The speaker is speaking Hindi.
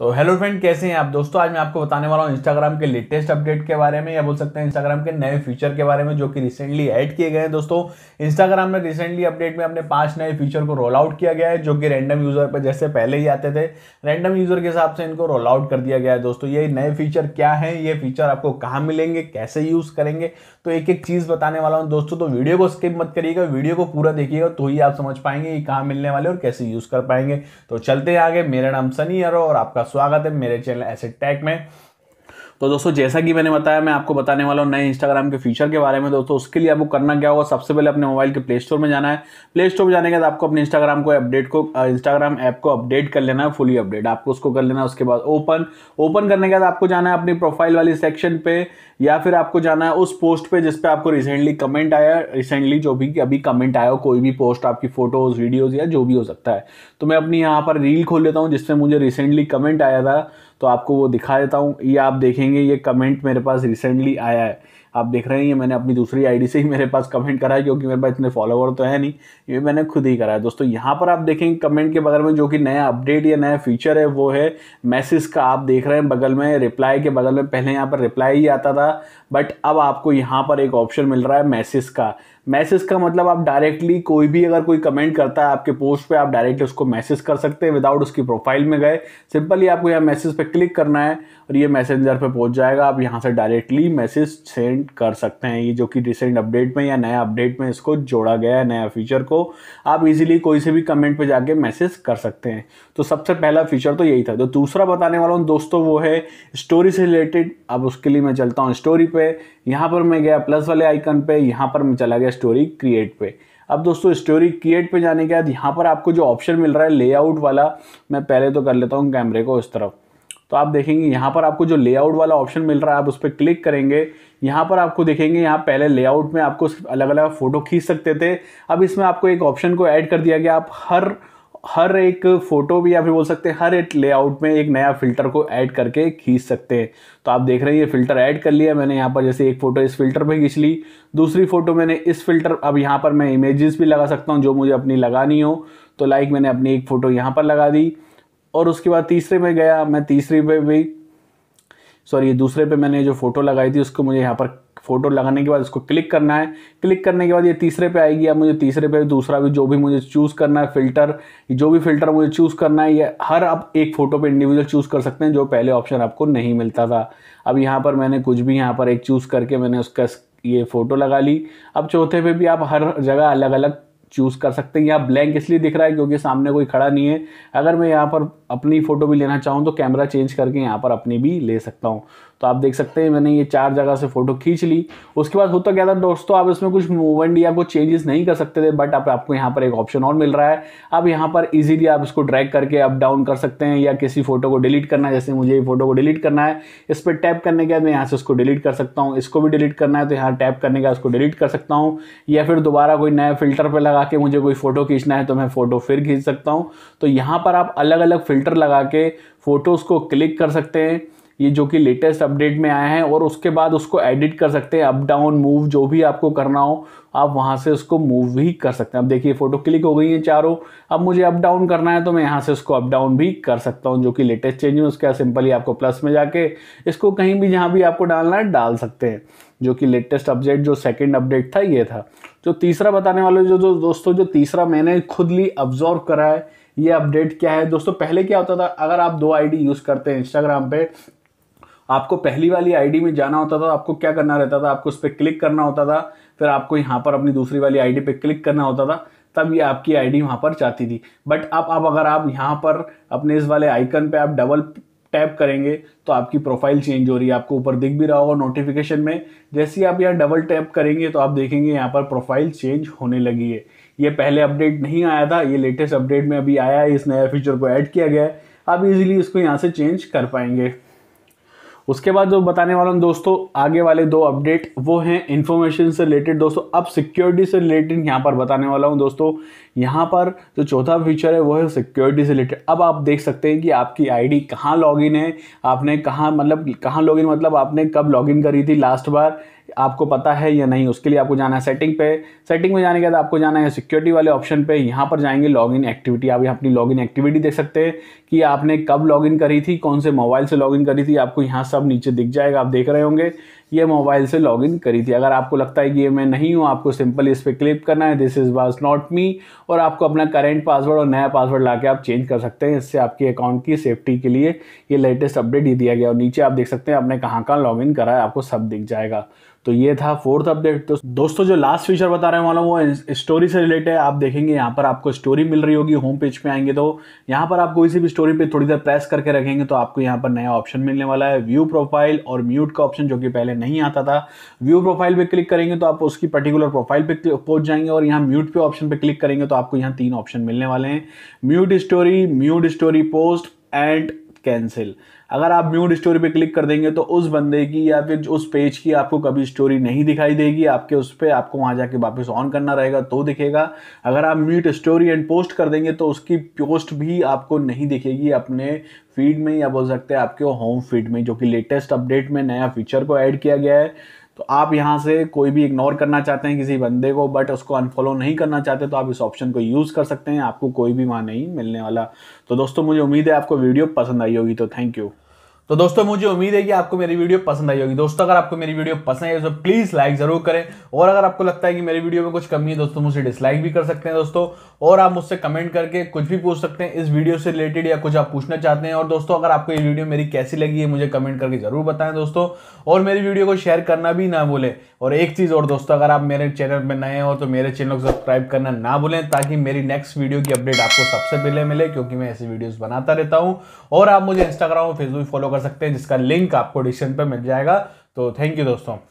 तो हेलो फ्रेंड कैसे हैं आप दोस्तों आज मैं आपको बताने वाला हूँ इंस्टाग्राम के लेटेस्ट अपडेट के बारे में या बोल सकते हैं इंस्टाग्राम के नए फीचर के बारे में जो कि रिसेंटली ऐड किए गए हैं दोस्तों इंस्टाग्राम ने रिसेंटली अपडेट में अपने पांच नए फीचर को रोल आउट किया गया है जो कि रैंडम यूज़र पर जैसे पहले ही आते थे रैंडम यूज़र के हिसाब से इनको रोल आउट कर दिया गया है दोस्तों ये नए फीचर क्या है ये फीचर आपको कहाँ मिलेंगे कैसे यूज़ करेंगे तो एक एक चीज़ बताने वाला हूँ दोस्तों तो वीडियो को स्किप मत करिएगा वीडियो को पूरा देखिएगा तो ही आप समझ पाएंगे ये कहाँ मिलने वाले और कैसे यूज़ कर पाएंगे तो चलते आगे मेरा नाम सनी अरो और आपका स्वागत है मेरे चैनल एसेट टैक में तो दोस्तों जैसा कि मैंने बताया मैं आपको बताने वाला हूँ नए इंस्टाग्राम के फीचर के बारे में दोस्तों उसके लिए आपको करना क्या होगा सबसे पहले अपने मोबाइल के प्ले स्टोर में जाना है प्ले स्टोर में जाने के बाद आपको अपने इंस्टाग्राम को अपडेट को इंस्टाग्राम ऐप को अपडेट कर लेना है फुली अपडेट आपको उसको कर लेना है उसके बाद ओपन ओपन करने के बाद आपको जाना है अपनी प्रोफाइल वाली सेक्शन पे या फिर आपको जाना है उस पोस्ट पे जिस पे आपको रिसेंटली कमेंट आया रिसेंटली जो भी अभी कमेंट आया हो कोई भी पोस्ट आपकी फोटोज वीडियोज या जो भी हो सकता है तो मैं अपनी यहाँ पर रील खोल लेता हूँ जिसपे मुझे रिसेंटली कमेंट आया था तो आपको वो दिखा देता हूँ ये आप देखेंगे ये कमेंट मेरे पास रिसेंटली आया है आप देख रहे हैं ये मैंने अपनी दूसरी आईडी से ही मेरे पास कमेंट करा है क्योंकि मेरे पास इतने फॉलोवर तो है नहीं ये मैंने खुद ही करा है दोस्तों यहाँ पर आप देखेंगे कमेंट के बगल में जो कि नया अपडेट या नया फीचर है वो है मैसेज का आप देख रहे हैं बगल में रिप्लाई के बगल में पहले यहाँ पर रिप्लाई ही आता था बट अब आपको यहाँ पर एक ऑप्शन मिल रहा है मैसेज का मैसेज का मतलब आप डायरेक्टली कोई भी अगर कोई कमेंट करता है आपके पोस्ट पे आप डायरेक्टली उसको मैसेज कर सकते हैं विदाउट उसकी प्रोफाइल में गए सिंपली आपको यहाँ मैसेज पे क्लिक करना है और ये मैसेंजर पे पहुंच जाएगा आप यहाँ से डायरेक्टली मैसेज सेंड एक्सपेरिमेंट कर सकते हैं ये जो कि रिसेंट अपडेट में या नया अपडेट में इसको जोड़ा गया है नया फीचर को आप इजीली कोई से भी कमेंट पे जाके मैसेज कर सकते हैं तो सबसे पहला फीचर तो यही था तो दूसरा बताने वाला हूँ दोस्तों वो है स्टोरी से रिलेटेड अब उसके लिए मैं चलता हूँ स्टोरी पे यहाँ पर मैं गया प्लस वाले आइकन पे यहाँ पर मैं चला गया स्टोरी क्रिएट पे अब दोस्तों स्टोरी क्रिएट पे जाने के बाद यहाँ पर आपको जो ऑप्शन मिल रहा है लेआउट वाला मैं पहले तो कर लेता हूँ कैमरे को उस तरफ तो आप देखेंगे यहाँ पर आपको जो लेआउट वाला ऑप्शन मिल रहा है आप उस पर क्लिक करेंगे यहाँ पर आपको देखेंगे यहाँ पहले लेआउट में आपको अलग अलग फ़ोटो खींच सकते थे अब इसमें आपको एक ऑप्शन को ऐड कर दिया गया आप हर हर एक फ़ोटो भी या फिर बोल सकते हैं हर एक लेआउट में एक नया फ़िल्टर को ऐड करके खींच सकते हैं तो आप देख रहे हैं ये फ़िल्टर ऐड कर लिया मैंने यहाँ पर जैसे एक फ़ोटो इस फ़िल्टर पे खींच ली दूसरी फ़ोटो मैंने इस फ़िल्टर अब यहाँ पर मैं इमेजेस भी लगा सकता हूँ जो मुझे अपनी लगानी हो तो लाइक मैंने अपनी एक फ़ोटो यहाँ पर लगा दी और उसके बाद तीसरे पे गया मैं तीसरे पे भी सॉरी दूसरे पे मैंने जो फ़ोटो लगाई थी उसको मुझे यहाँ पर फ़ोटो लगाने के बाद उसको क्लिक करना है क्लिक करने के बाद ये तीसरे पे आएगी अब मुझे तीसरे पे दूसरा भी जो भी मुझे चूज़ करना है फ़िल्टर जो भी फ़िल्टर मुझे चूज़ करना है ये हर आप एक फ़ोटो पे इंडिविजुअल चूज़ कर सकते हैं जो पहले ऑप्शन आपको नहीं मिलता था अब यहाँ पर मैंने कुछ भी यहाँ पर एक चूज़ करके मैंने उसका ये फ़ोटो लगा ली अब चौथे पे भी आप हर जगह अलग अलग चूज़ कर सकते हैं यहाँ ब्लैंक इसलिए दिख रहा है क्योंकि सामने कोई खड़ा नहीं है अगर मैं यहाँ पर अपनी फ़ोटो भी लेना चाहूँ तो कैमरा चेंज करके यहाँ पर अपनी भी ले सकता हूँ तो आप देख सकते हैं मैंने ये चार जगह से फ़ोटो खींच ली उसके बाद होता क्या था दोस्तों आप इसमें कुछ मूवमेंट या कुछ चेंजेस नहीं कर सकते थे बट आप आपको यहाँ पर एक ऑप्शन और मिल रहा है अब यहाँ पर इजीली आप इसको ड्रैग करके अप डाउन कर सकते हैं या किसी फ़ोटो को डिलीट करना है जैसे मुझे ये फ़ोटो को डिलीट करना है इस पर टैप करने के बाद मैं यहाँ से उसको डिलीट कर सकता हूँ इसको भी डिलीट करना है तो यहाँ टैप करने का उसको डिलीट कर सकता हूँ या फिर दोबारा कोई नया फिल्टर पर लगा लगा के मुझे कोई फ़ोटो खींचना है तो मैं फ़ोटो फिर खींच सकता हूँ तो यहाँ पर आप अलग अलग फ़िल्टर लगा के फ़ोटोज़ को क्लिक कर सकते हैं ये जो कि लेटेस्ट अपडेट में आया है और उसके बाद उसको एडिट कर सकते हैं अप डाउन मूव जो भी आपको करना हो आप वहाँ से उसको मूव भी कर सकते हैं अब देखिए फ़ोटो क्लिक हो गई है चारों अब मुझे अप डाउन करना है तो मैं यहाँ से उसको अप डाउन भी कर सकता हूँ जो कि लेटेस्ट चेंज है उसके बाद सिंपली आपको प्लस में जाके इसको कहीं भी जहाँ भी आपको डालना है डाल सकते हैं जो कि लेटेस्ट अपडेट जो सेकेंड अपडेट था ये था जो तीसरा बताने वाले जो जो दोस्तों जो तीसरा मैंने खुद ली ऑब्जॉर्व करा है ये अपडेट क्या है दोस्तों पहले क्या होता था अगर आप दो आईडी यूज़ करते हैं इंस्टाग्राम पे आपको पहली वाली आईडी में जाना होता था आपको क्या करना रहता था आपको उस पर क्लिक करना होता था फिर आपको यहाँ पर अपनी दूसरी वाली आईडी पे क्लिक करना होता था तब ये आपकी आईडी वहाँ पर जाती थी बट अब अब अगर आप यहाँ पर अपने इस वाले आइकन पे आप डबल टैप करेंगे तो आपकी प्रोफाइल चेंज हो रही है आपको ऊपर दिख भी रहा होगा नोटिफिकेशन में जैसे ही आप यहाँ डबल टैप करेंगे तो आप देखेंगे यहाँ पर प्रोफाइल चेंज होने लगी है ये पहले अपडेट नहीं आया था ये लेटेस्ट अपडेट में अभी आया है इस नया फीचर को ऐड किया गया है आप इजीली इसको यहाँ से चेंज कर पाएंगे उसके बाद जो बताने वाला हूँ दोस्तों आगे वाले दो अपडेट वो हैं इन्फॉर्मेशन से रिलेटेड दोस्तों अब सिक्योरिटी से रिलेटेड यहाँ पर बताने वाला हूँ दोस्तों यहाँ पर जो चौथा फीचर है वो है सिक्योरिटी से रिलेटेड अब आप देख सकते हैं कि आपकी आईडी कहाँ लॉगिन है आपने कहाँ मतलब कहाँ लॉगिन मतलब आपने कब लॉगिन करी थी लास्ट बार आपको पता है या नहीं उसके लिए आपको जाना है सेटिंग पे सेटिंग में जाने के बाद आपको जाना है सिक्योरिटी वाले ऑप्शन पे यहाँ पर जाएंगे लॉगिन एक्टिविटी आप यहाँ अपनी लॉगिन एक्टिविटी देख सकते हैं कि आपने कब लॉगिन करी थी कौन से मोबाइल से लॉगिन करी थी आपको यहाँ सब नीचे दिख जाएगा आप देख रहे होंगे ये मोबाइल से लॉगिन करी थी अगर आपको लगता है कि ये मैं नहीं हूँ आपको सिंपल इस पर क्लिक करना है this is was not me और आपको अपना करेंट पासवर्ड और नया पासवर्ड ला आप चेंज कर सकते हैं इससे आपके अकाउंट की सेफ्टी के लिए ये लेटेस्ट अपडेट ही दिया गया और नीचे आप देख सकते हैं आपने कहाँ कहाँ लॉगिन करा है आपको सब दिख जाएगा तो ये था फोर्थ अपडेट तो दोस्तों जो लास्ट फीचर बता रहे वाला वो स्टोरी से रिलेटेड आप देखेंगे यहाँ पर आपको स्टोरी मिल रही होगी होम पेज पे आएंगे तो यहाँ पर आप किसी भी स्टोरी पे थोड़ी देर प्रेस करके रखेंगे तो आपको यहाँ पर नया ऑप्शन मिलने वाला है व्यू प्रोफाइल और म्यूट का ऑप्शन जो कि पहले नहीं आता था व्यू प्रोफाइल पर क्लिक करेंगे तो आप उसकी पर्टिकुलर प्रोफाइल पर पहुंच जाएंगे और यहाँ म्यूट पे ऑप्शन पर क्लिक करेंगे तो आपको यहाँ तीन ऑप्शन मिलने वाले हैं mute story mute story post and cancel अगर आप म्यूट स्टोरी पे क्लिक कर देंगे तो उस बंदे की या फिर उस पेज की आपको कभी स्टोरी नहीं दिखाई देगी आपके उस पर आपको वहाँ जाके वापस ऑन करना रहेगा तो दिखेगा अगर आप म्यूट स्टोरी एंड पोस्ट कर देंगे तो उसकी पोस्ट भी आपको नहीं दिखेगी अपने फीड में या बोल सकते हैं आपके होम फीड में जो कि लेटेस्ट अपडेट में नया फीचर को ऐड किया गया है तो आप यहाँ से कोई भी इग्नोर करना चाहते हैं किसी बंदे को बट उसको अनफॉलो नहीं करना चाहते तो आप इस ऑप्शन को यूज़ कर सकते हैं आपको कोई भी वहाँ नहीं मिलने वाला तो दोस्तों मुझे उम्मीद है आपको वीडियो पसंद आई होगी तो थैंक यू तो दोस्तों मुझे उम्मीद है कि आपको मेरी वीडियो पसंद आई होगी दोस्तों अगर आपको मेरी वीडियो पसंद आई तो प्लीज़ लाइक ज़रूर करें और अगर आपको लगता है कि मेरी वीडियो में कुछ कमी है दोस्तों मुझे डिसलाइक भी कर सकते हैं दोस्तों और आप मुझसे कमेंट करके कुछ भी पूछ सकते हैं इस वीडियो से रिलेटेड या कुछ आप पूछना चाहते हैं और दोस्तों अगर आपको ये वीडियो मेरी कैसी लगी है मुझे कमेंट करके ज़रूर बताएं दोस्तों और मेरी वीडियो को शेयर करना भी ना भूलें और एक चीज़ और दोस्तों अगर आप मेरे चैनल पर नए हो तो मेरे चैनल को सब्सक्राइब करना ना भूलें ताकि मेरी नेक्स्ट वीडियो की अपडेट आपको सबसे पहले मिले क्योंकि मैं ऐसी वीडियोज़ बनाता रहता हूँ और आप मुझे इंस्टाग्राम और फेसबुक फॉलो कर कर सकते हैं जिसका लिंक आपको डिस्क्रिप्शन पर मिल जाएगा तो थैंक यू दोस्तों